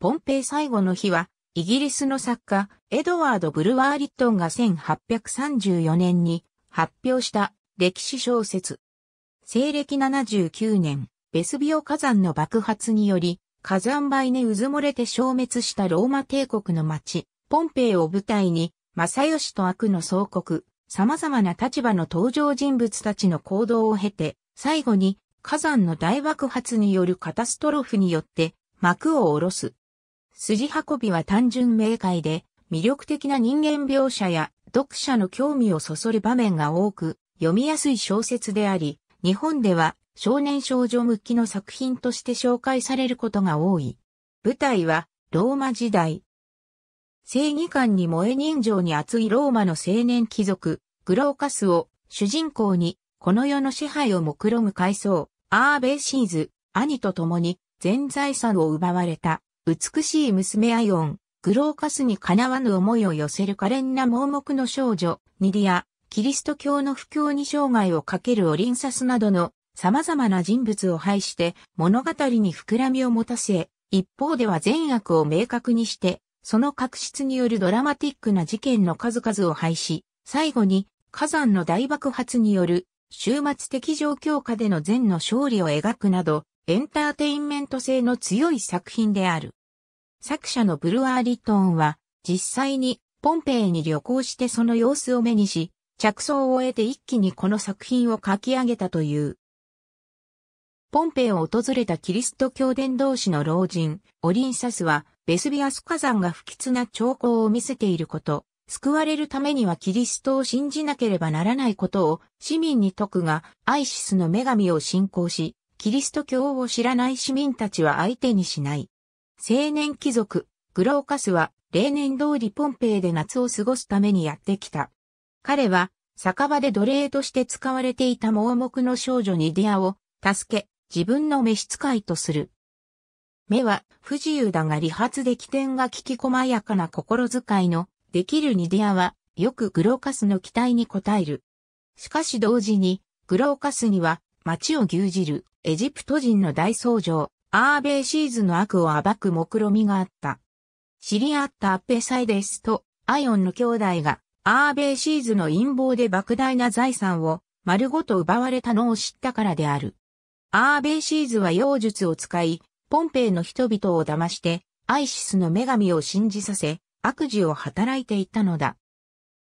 ポンペイ最後の日は、イギリスの作家、エドワード・ブルワー・リットンが1834年に発表した歴史小説。西暦79年、ベスビオ火山の爆発により、火山灰に渦漏れて消滅したローマ帝国の町、ポンペイを舞台に、正義と悪の総国、様々な立場の登場人物たちの行動を経て、最後に火山の大爆発によるカタストロフによって幕を下ろす筋運びは単純明快で、魅力的な人間描写や読者の興味をそそる場面が多く、読みやすい小説であり、日本では少年少女向きの作品として紹介されることが多い。舞台はローマ時代。正義感に燃え人情に熱いローマの青年貴族、グローカスを主人公にこの世の支配を目論む階層、アーベイシーズ、兄と共に全財産を奪われた美しい娘アイオン、グローカスにかなわぬ思いを寄せる可憐な盲目の少女、ニリア、キリスト教の布教に生涯をかけるオリンサスなどの様々な人物を配して物語に膨らみを持たせ、一方では善悪を明確にして、その確執によるドラマティックな事件の数々を廃し、最後に火山の大爆発による終末的状況下での善の勝利を描くなど、エンターテインメント性の強い作品である。作者のブルアー・リトトンは、実際にポンペイに旅行してその様子を目にし、着想を得て一気にこの作品を書き上げたという。ポンペイを訪れたキリスト教伝道師の老人、オリンサスは、ベスビアス火山が不吉な兆候を見せていること、救われるためにはキリストを信じなければならないことを市民に説くが、アイシスの女神を信仰し、キリスト教を知らない市民たちは相手にしない。青年貴族、グローカスは例年通りポンペイで夏を過ごすためにやってきた。彼は酒場で奴隷として使われていた盲目の少女ニディアを助け、自分の召使いとする。目は不自由だが理髪で起点が利き細やかな心遣いのできるニディアはよくグローカスの期待に応える。しかし同時にグローカスには街を牛耳るエジプト人の大僧正アーベイシーズの悪を暴く目論みがあった。知り合ったアッペサイデスとアイオンの兄弟が、アーベイシーズの陰謀で莫大な財産を丸ごと奪われたのを知ったからである。アーベイシーズは妖術を使い、ポンペイの人々を騙して、アイシスの女神を信じさせ、悪事を働いていたのだ。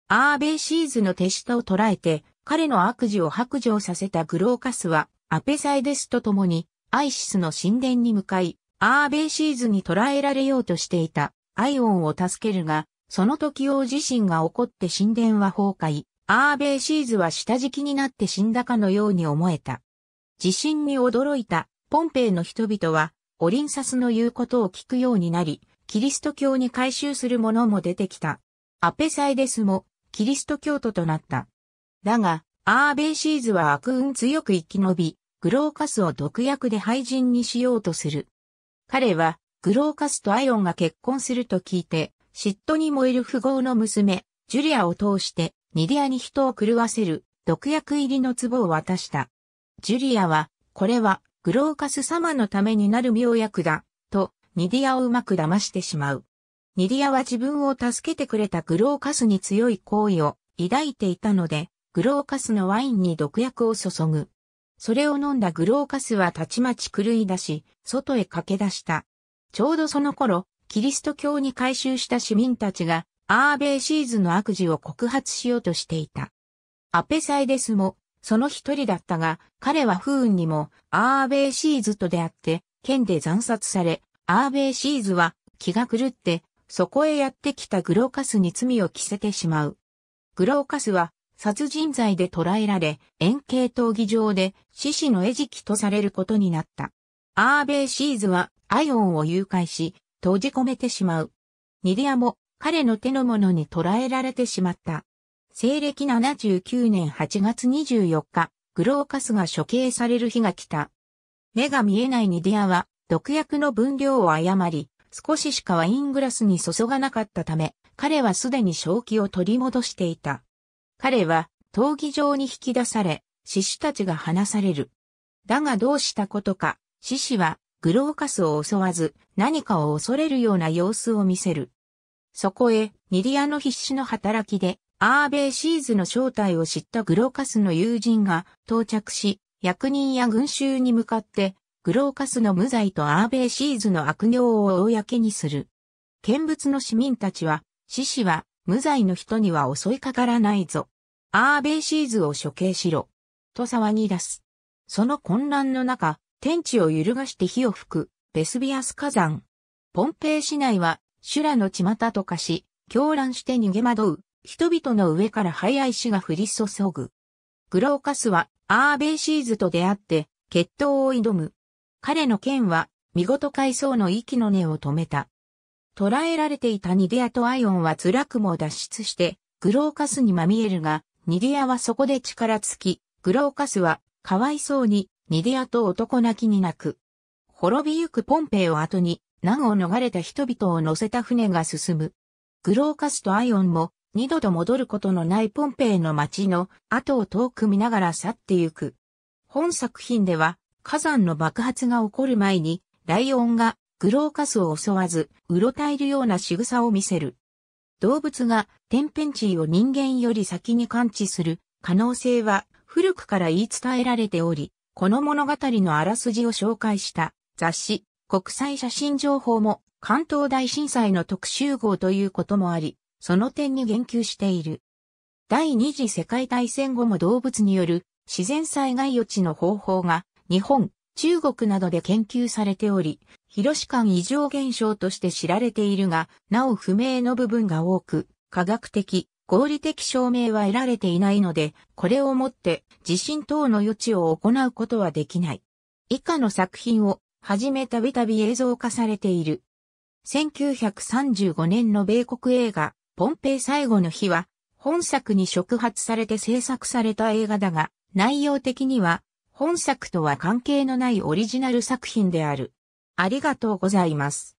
アーベイシーズの手下を捕らえて、彼の悪事を白状させたグローカスは、アペサイデスと共に、アイシスの神殿に向かい、アーベイシーズに捕らえられようとしていたアイオンを助けるが、その時王自身が怒って神殿は崩壊、アーベイシーズは下敷きになって死んだかのように思えた。地震に驚いたポンペイの人々は、オリンサスの言うことを聞くようになり、キリスト教に改宗する者も出てきた。アペサイデスもキリスト教徒となった。だが、アーベイシーズは悪運強く生き延び、グローカスを毒薬で廃人にしようとする。彼は、グローカスとアイオンが結婚すると聞いて、嫉妬に燃える富豪の娘、ジュリアを通して、ニディアに人を狂わせる、毒薬入りの壺を渡した。ジュリアは、これは、グローカス様のためになる妙薬だ、と、ニディアをうまく騙してしまう。ニディアは自分を助けてくれたグローカスに強い好意を抱いていたので、グローカスのワインに毒薬を注ぐ。それを飲んだグローカスはたちまち狂い出し、外へ駆け出した。ちょうどその頃、キリスト教に改宗した市民たちが、アーベイシーズの悪事を告発しようとしていた。アペサイデスも、その一人だったが、彼は不運にも、アーベイシーズと出会って、剣で惨殺され、アーベイシーズは、気が狂って、そこへやってきたグローカスに罪を着せてしまう。グローカスは、殺人罪で捕らえられ、円形闘技場で死死の餌食とされることになった。アーベイシーズはアイオンを誘拐し、閉じ込めてしまう。ニディアも彼の手の者に捕らえられてしまった。西暦79年8月24日、グローカスが処刑される日が来た。目が見えないニディアは毒薬の分量を誤り、少ししかワイングラスに注がなかったため、彼はすでに正気を取り戻していた。彼は闘技場に引き出され、獅子たちが放される。だがどうしたことか、獅子はグローカスを襲わず、何かを恐れるような様子を見せる。そこへ、ニリアの必死の働きで、アーベイシーズの正体を知ったグローカスの友人が到着し、役人や群衆に向かって、グローカスの無罪とアーベイシーズの悪行を公にする。見物の市民たちは、獅子は無罪の人には襲いかからないぞ。アーベイシーズを処刑しろ。と騒ぎ出す。その混乱の中、天地を揺るがして火を吹く、ベスビアス火山。ポンペイ市内は、修羅の巷と化し、狂乱して逃げ惑う、人々の上から早い死が降り注ぐ。グローカスは、アーベイシーズと出会って、決闘を挑む。彼の剣は、見事階層の息の根を止めた。捕らえられていたニディアとアイオンは辛くも脱出して、グローカスにまみえるが、ニディアはそこで力尽き、グローカスは、かわいそうに、ニディアと男泣きに泣く。滅びゆくポンペイを後に、難を逃れた人々を乗せた船が進む。グローカスとアイオンも、二度と戻ることのないポンペイの街の後を遠く見ながら去ってゆく。本作品では、火山の爆発が起こる前に、ライオンがグローカスを襲わず、うろたえるような仕草を見せる。動物が天変地異を人間より先に感知する可能性は古くから言い伝えられており、この物語のあらすじを紹介した雑誌国際写真情報も関東大震災の特集号ということもあり、その点に言及している。第二次世界大戦後も動物による自然災害予知の方法が日本、中国などで研究されており、広し間異常現象として知られているが、なお不明の部分が多く、科学的、合理的証明は得られていないので、これをもって地震等の予知を行うことはできない。以下の作品をはじめたびたび映像化されている。1935年の米国映画、ポンペイ最後の日は、本作に触発されて制作された映画だが、内容的には、本作とは関係のないオリジナル作品である。ありがとうございます。